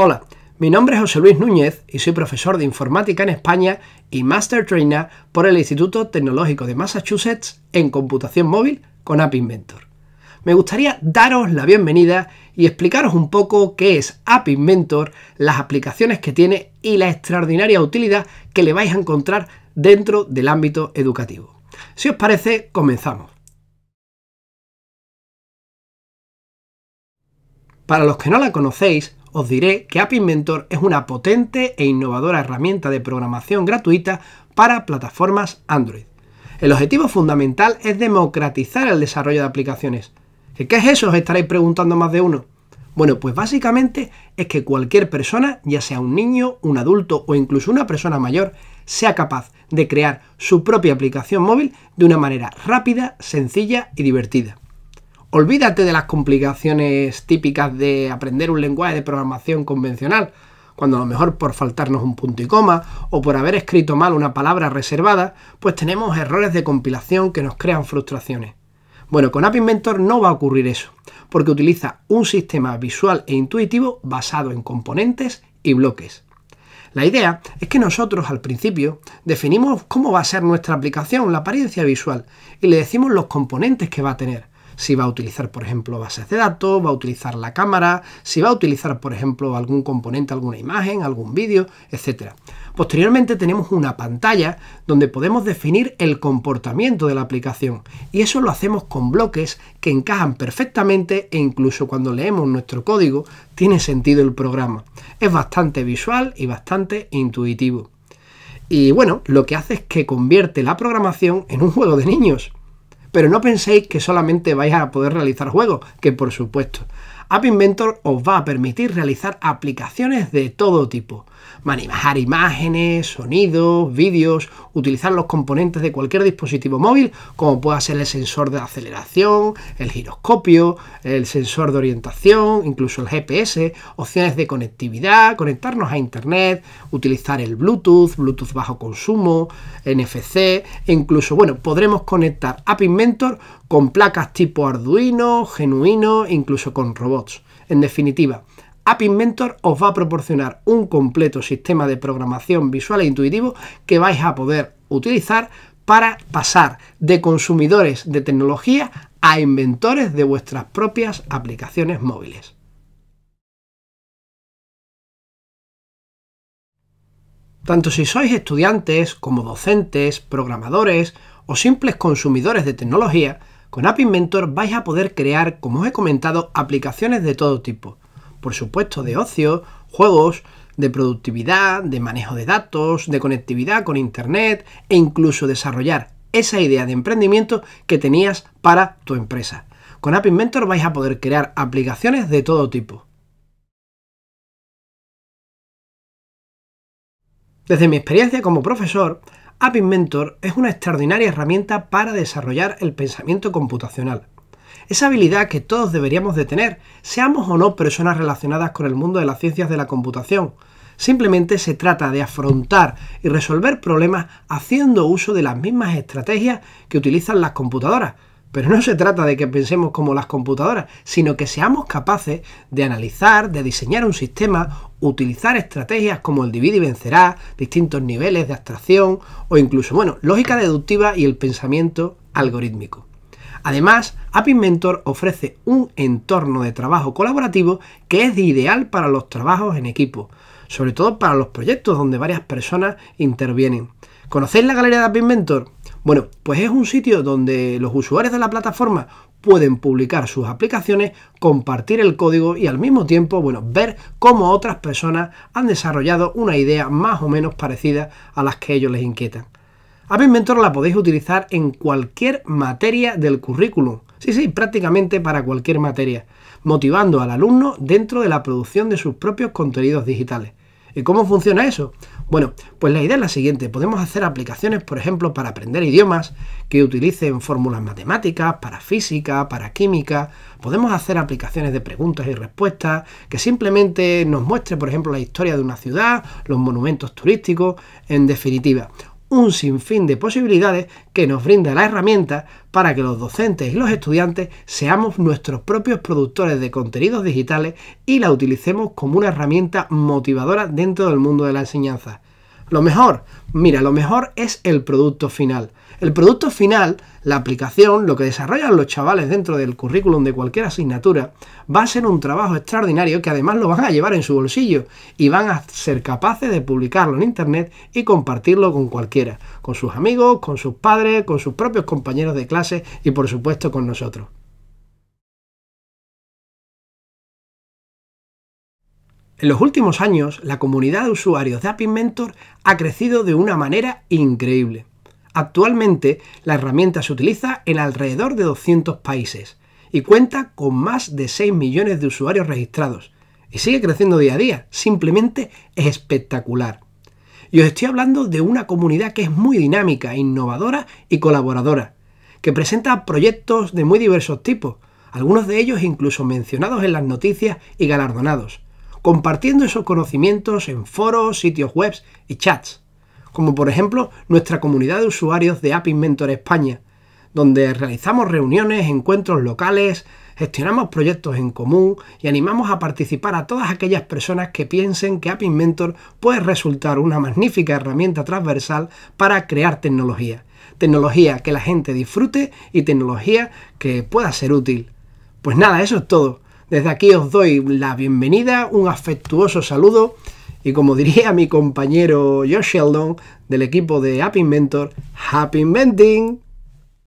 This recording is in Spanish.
Hola, mi nombre es José Luis Núñez y soy profesor de informática en España y Master Trainer por el Instituto Tecnológico de Massachusetts en computación móvil con App Inventor. Me gustaría daros la bienvenida y explicaros un poco qué es App Inventor, las aplicaciones que tiene y la extraordinaria utilidad que le vais a encontrar dentro del ámbito educativo. Si os parece, comenzamos. Para los que no la conocéis, os diré que App Inventor es una potente e innovadora herramienta de programación gratuita para plataformas Android. El objetivo fundamental es democratizar el desarrollo de aplicaciones. ¿Qué es eso? Os estaréis preguntando más de uno. Bueno, pues básicamente es que cualquier persona, ya sea un niño, un adulto o incluso una persona mayor, sea capaz de crear su propia aplicación móvil de una manera rápida, sencilla y divertida. Olvídate de las complicaciones típicas de aprender un lenguaje de programación convencional, cuando a lo mejor por faltarnos un punto y coma o por haber escrito mal una palabra reservada, pues tenemos errores de compilación que nos crean frustraciones. Bueno, con App Inventor no va a ocurrir eso, porque utiliza un sistema visual e intuitivo basado en componentes y bloques. La idea es que nosotros al principio definimos cómo va a ser nuestra aplicación, la apariencia visual, y le decimos los componentes que va a tener si va a utilizar, por ejemplo, bases de datos, va a utilizar la cámara, si va a utilizar, por ejemplo, algún componente, alguna imagen, algún vídeo, etc. Posteriormente tenemos una pantalla donde podemos definir el comportamiento de la aplicación y eso lo hacemos con bloques que encajan perfectamente e incluso cuando leemos nuestro código tiene sentido el programa. Es bastante visual y bastante intuitivo. Y bueno, lo que hace es que convierte la programación en un juego de niños. Pero no penséis que solamente vais a poder realizar juegos, que por supuesto App Inventor os va a permitir realizar aplicaciones de todo tipo. Manejar imágenes, sonidos, vídeos, utilizar los componentes de cualquier dispositivo móvil, como pueda ser el sensor de aceleración, el giroscopio, el sensor de orientación, incluso el GPS, opciones de conectividad, conectarnos a internet, utilizar el Bluetooth, Bluetooth bajo consumo, NFC, e incluso, bueno, podremos conectar App Inventor con placas tipo Arduino, genuino, incluso con robots en definitiva, App Inventor os va a proporcionar un completo sistema de programación visual e intuitivo que vais a poder utilizar para pasar de consumidores de tecnología a inventores de vuestras propias aplicaciones móviles. Tanto si sois estudiantes como docentes, programadores o simples consumidores de tecnología, con App Inventor vais a poder crear, como os he comentado, aplicaciones de todo tipo. Por supuesto, de ocio, juegos, de productividad, de manejo de datos, de conectividad con Internet e incluso desarrollar esa idea de emprendimiento que tenías para tu empresa. Con App Inventor vais a poder crear aplicaciones de todo tipo. Desde mi experiencia como profesor, App Inventor es una extraordinaria herramienta para desarrollar el pensamiento computacional. Esa habilidad que todos deberíamos de tener, seamos o no personas relacionadas con el mundo de las ciencias de la computación. Simplemente se trata de afrontar y resolver problemas haciendo uso de las mismas estrategias que utilizan las computadoras, pero no se trata de que pensemos como las computadoras, sino que seamos capaces de analizar, de diseñar un sistema, utilizar estrategias como el divide y vencerá, distintos niveles de abstracción o incluso, bueno, lógica deductiva y el pensamiento algorítmico. Además, App Inventor ofrece un entorno de trabajo colaborativo que es ideal para los trabajos en equipo, sobre todo para los proyectos donde varias personas intervienen. ¿Conocéis la galería de App Inventor? Bueno, pues es un sitio donde los usuarios de la plataforma pueden publicar sus aplicaciones, compartir el código y al mismo tiempo, bueno, ver cómo otras personas han desarrollado una idea más o menos parecida a las que ellos les inquietan. App Inventor la podéis utilizar en cualquier materia del currículum. Sí, sí, prácticamente para cualquier materia, motivando al alumno dentro de la producción de sus propios contenidos digitales. ¿Y cómo funciona eso? Bueno, pues la idea es la siguiente. Podemos hacer aplicaciones, por ejemplo, para aprender idiomas que utilicen fórmulas matemáticas, para física, para química. Podemos hacer aplicaciones de preguntas y respuestas que simplemente nos muestre, por ejemplo, la historia de una ciudad, los monumentos turísticos, en definitiva un sinfín de posibilidades que nos brinda la herramienta para que los docentes y los estudiantes seamos nuestros propios productores de contenidos digitales y la utilicemos como una herramienta motivadora dentro del mundo de la enseñanza. Lo mejor, mira, lo mejor es el producto final. El producto final, la aplicación, lo que desarrollan los chavales dentro del currículum de cualquier asignatura, va a ser un trabajo extraordinario que además lo van a llevar en su bolsillo y van a ser capaces de publicarlo en Internet y compartirlo con cualquiera, con sus amigos, con sus padres, con sus propios compañeros de clase y por supuesto con nosotros. En los últimos años, la comunidad de usuarios de App Inventor ha crecido de una manera increíble. Actualmente, la herramienta se utiliza en alrededor de 200 países y cuenta con más de 6 millones de usuarios registrados. Y sigue creciendo día a día, simplemente es espectacular. Y os estoy hablando de una comunidad que es muy dinámica, innovadora y colaboradora, que presenta proyectos de muy diversos tipos, algunos de ellos incluso mencionados en las noticias y galardonados, compartiendo esos conocimientos en foros, sitios web y chats como por ejemplo nuestra comunidad de usuarios de App Inventor España, donde realizamos reuniones, encuentros locales, gestionamos proyectos en común y animamos a participar a todas aquellas personas que piensen que App Inventor puede resultar una magnífica herramienta transversal para crear tecnología. Tecnología que la gente disfrute y tecnología que pueda ser útil. Pues nada, eso es todo. Desde aquí os doy la bienvenida, un afectuoso saludo y como diría mi compañero Josh Sheldon del equipo de App Inventor, Happy Inventing.